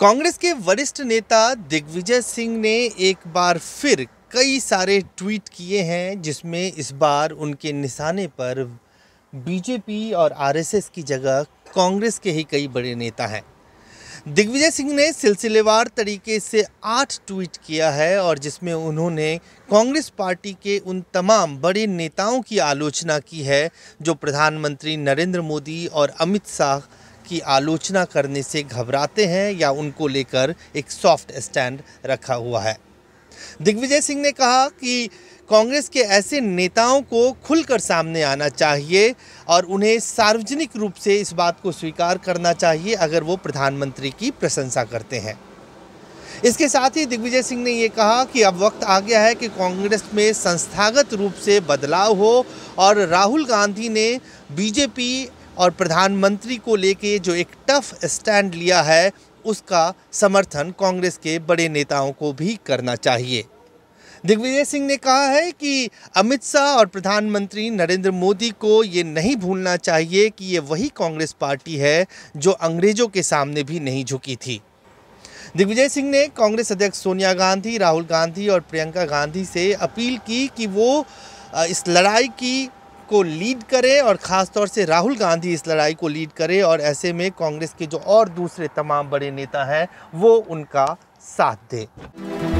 कांग्रेस के वरिष्ठ नेता दिग्विजय सिंह ने एक बार फिर कई सारे ट्वीट किए हैं जिसमें इस बार उनके निशाने पर बीजेपी और आरएसएस की जगह कांग्रेस के ही कई बड़े नेता हैं दिग्विजय सिंह ने सिलसिलेवार तरीके से आठ ट्वीट किया है और जिसमें उन्होंने कांग्रेस पार्टी के उन तमाम बड़े नेताओं की आलोचना की है जो प्रधानमंत्री नरेंद्र मोदी और अमित शाह की आलोचना करने से घबराते हैं या उनको लेकर एक सॉफ्ट स्टैंड रखा हुआ है दिग्विजय सिंह ने कहा कि कांग्रेस के ऐसे नेताओं को खुलकर सामने आना चाहिए और उन्हें सार्वजनिक रूप से इस बात को स्वीकार करना चाहिए अगर वो प्रधानमंत्री की प्रशंसा करते हैं इसके साथ ही दिग्विजय सिंह ने ये कहा कि अब वक्त आ गया है कि कांग्रेस में संस्थागत रूप से बदलाव हो और राहुल गांधी ने बीजेपी और प्रधानमंत्री को लेके जो एक टफ स्टैंड लिया है उसका समर्थन कांग्रेस के बड़े नेताओं को भी करना चाहिए दिग्विजय सिंह ने कहा है कि अमित शाह और प्रधानमंत्री नरेंद्र मोदी को ये नहीं भूलना चाहिए कि ये वही कांग्रेस पार्टी है जो अंग्रेजों के सामने भी नहीं झुकी थी दिग्विजय सिंह ने कांग्रेस अध्यक्ष सोनिया गांधी राहुल गांधी और प्रियंका गांधी से अपील की कि वो इस लड़ाई की को लीड करे और ख़ास तौर से राहुल गांधी इस लड़ाई को लीड करे और ऐसे में कांग्रेस के जो और दूसरे तमाम बड़े नेता हैं वो उनका साथ दें